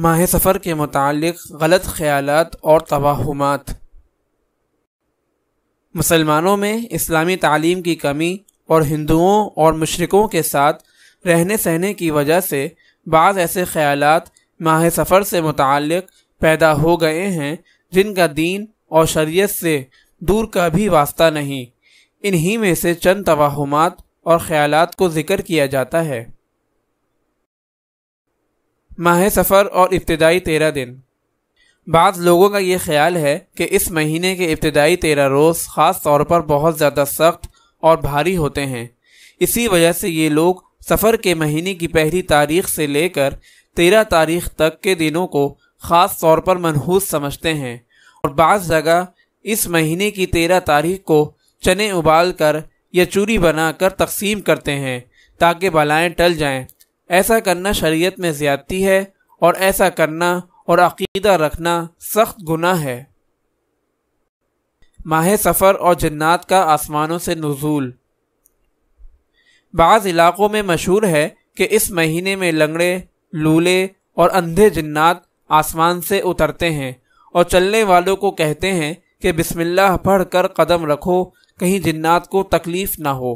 माह सफ़र के मुतालिक गलत ख्याल और तवाहमात मुसलमानों में इस्लामी तालीम की कमी और हिंदुओं और मशरक़ों के साथ रहने सहने की वजह से बाज़ ऐसे ख्याल माह सफ़र से मुतक पैदा हो गए हैं जिनका दीन और शरीयत से दूर का भी वास्ता नहीं इन्हीं में से चंद तवाहमात और ख्याल को ज़िक्र किया जाता है माह सफ़र और इब्तदाई तेरह दिन बाद लोगों का ये ख्याल है कि इस महीने के इब्तदाई तेरह रोज़ ख़ास तौर पर बहुत ज़्यादा सख्त और भारी होते हैं इसी वजह से ये लोग सफ़र के महीने की पहली तारीख से लेकर तेरह तारीख तक के दिनों को ख़ास तौर पर मनहूस समझते हैं और बाज़ जगह इस महीने की तेरह तारीख को चने उबाल कर या चूरी बनाकर तकसीम करते हैं ताकि बलाएँ टल जाएं। ऐसा करना शरीयत में ज़्यादती है और ऐसा करना और अकीदा रखना सख्त गुना है माह सफ़र और जन्नात का आसमानों से नजूल बाज़ इलाक़ों में मशहूर है कि इस महीने में लंगड़े लूले और अंधे जन्नात आसमान से उतरते हैं और चलने वालों को कहते हैं कि बिस्मिल्लाह पढ़कर कदम रखो कहीं जिन्नात को तकलीफ ना हो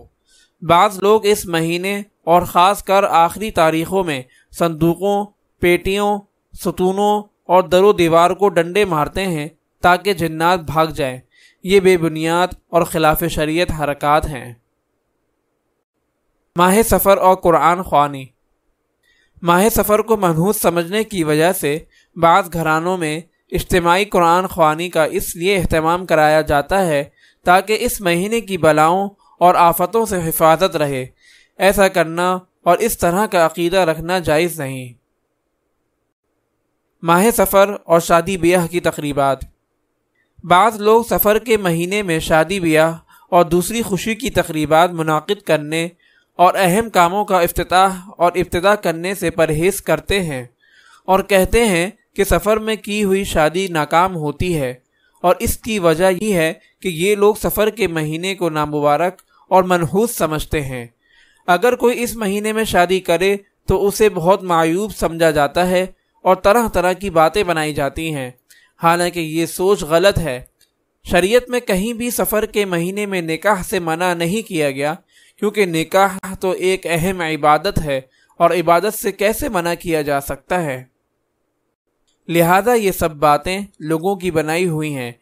बाज़ लोग इस महीने और ख़ास कर आखिरी तारीखों में संदूकों पेटियों सतूनों और दरो दीवार को डंडे मारते हैं ताकि जन्नात भाग जाए ये बेबुनियाद और खिलाफ शरीयत हरकत हैं माह सफ़र और कुरान ख्वानी माह सफ़र को मनहूस समझने की वजह से बाज़ घरानों में इज्तमाही कुरान ख्वानी का इसलिए अहतमाम कराया जाता है ताकि इस महीने की बलाओं और आफतों से हिफाजत रहे ऐसा करना और इस तरह का अकीदा रखना जायज़ नहीं माह सफ़र और शादी ब्याह की तकरीबात बाद लोग सफ़र के महीने में शादी ब्याह और दूसरी खुशी की तकरीबात मुनद करने और अहम कामों का अफ्ताह और इब्तदा करने से परहेज़ करते हैं और कहते हैं कि सफ़र में की हुई शादी नाकाम होती है और इसकी वजह यह है कि ये लोग सफ़र के महीने को नामुबारक और मनहूस समझते हैं अगर कोई इस महीने में शादी करे तो उसे बहुत मायूब समझा जाता है और तरह तरह की बातें बनाई जाती हैं हालांकि ये सोच गलत है शरीयत में कहीं भी सफ़र के महीने में निकाह से मना नहीं किया गया क्योंकि निकाह तो एक अहम इबादत है और इबादत से कैसे मना किया जा सकता है लिहाजा ये सब बातें लोगों की बनाई हुई हैं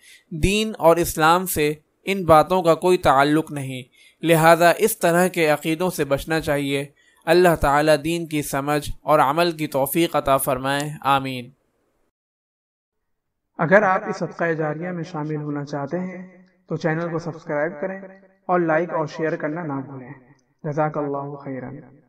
दीन और इस्लाम से इन बातों का कोई ताल्लुक नहीं लिहाजा इस तरह के अकीदों से बचना चाहिए अल्लाह ताला दीन की समझ और अमल की तोफ़ी अता फ़रमाएँ आमीन अगर आप इस सदका जारिया में शामिल होना चाहते हैं तो चैनल को सब्सक्राइब करें और लाइक और शेयर करना ना भूलें जजाक खैरन